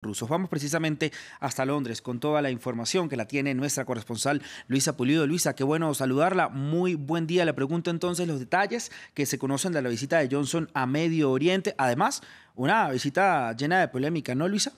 rusos. Vamos precisamente hasta Londres con toda la información que la tiene nuestra corresponsal Luisa Pulido. Luisa, qué bueno saludarla. Muy buen día. Le pregunto entonces los detalles que se conocen de la visita de Johnson a Medio Oriente. Además, una visita llena de polémica, ¿no, Luisa?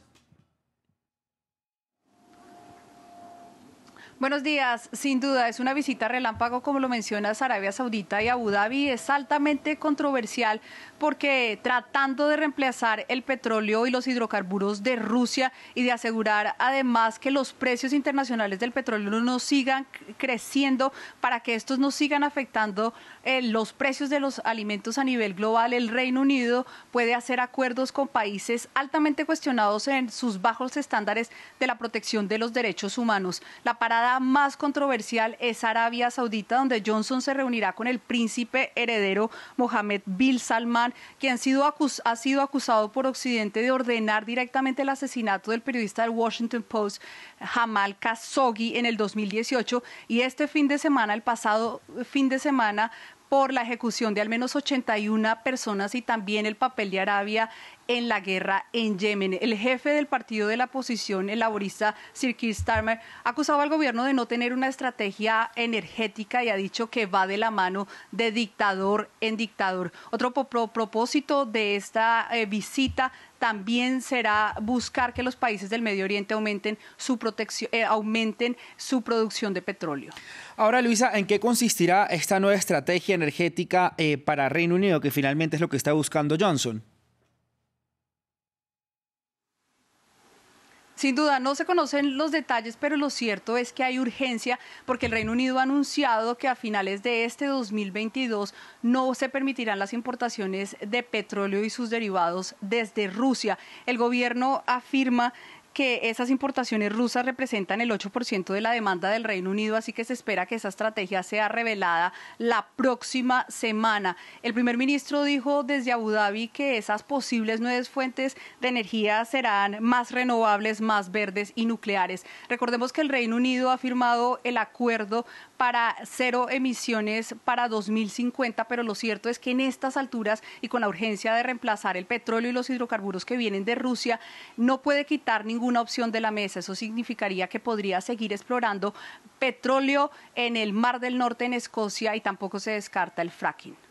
Buenos días. Sin duda es una visita relámpago, como lo mencionas, Arabia Saudita y Abu Dhabi. Es altamente controversial porque tratando de reemplazar el petróleo y los hidrocarburos de Rusia y de asegurar además que los precios internacionales del petróleo no sigan creciendo para que estos no sigan afectando eh, los precios de los alimentos a nivel global, el Reino Unido puede hacer acuerdos con países altamente cuestionados en sus bajos estándares de la protección de los derechos humanos. La parada más controversial es Arabia Saudita, donde Johnson se reunirá con el príncipe heredero Mohammed Bin Salman, quien ha sido acusado por Occidente de ordenar directamente el asesinato del periodista del Washington Post, Jamal Khashoggi, en el 2018. Y este fin de semana, el pasado fin de semana, por la ejecución de al menos 81 personas y también el papel de Arabia en la guerra en Yemen. El jefe del partido de la oposición, el laborista Sir Keith Starmer, ha acusado al gobierno de no tener una estrategia energética y ha dicho que va de la mano de dictador en dictador. Otro propósito de esta eh, visita también será buscar que los países del Medio Oriente eh, aumenten su producción de petróleo. Ahora, Luisa, ¿en qué consistirá esta nueva estrategia energética eh, para Reino Unido, que finalmente es lo que está buscando Johnson? Sin duda, no se conocen los detalles, pero lo cierto es que hay urgencia porque el Reino Unido ha anunciado que a finales de este 2022 no se permitirán las importaciones de petróleo y sus derivados desde Rusia. El gobierno afirma que esas importaciones rusas representan el 8% de la demanda del Reino Unido, así que se espera que esa estrategia sea revelada la próxima semana. El primer ministro dijo desde Abu Dhabi que esas posibles nuevas fuentes de energía serán más renovables, más verdes y nucleares. Recordemos que el Reino Unido ha firmado el acuerdo para cero emisiones para 2050, pero lo cierto es que en estas alturas y con la urgencia de reemplazar el petróleo y los hidrocarburos que vienen de Rusia, no puede quitar ningún ninguna opción de la mesa. Eso significaría que podría seguir explorando petróleo en el Mar del Norte, en Escocia, y tampoco se descarta el fracking.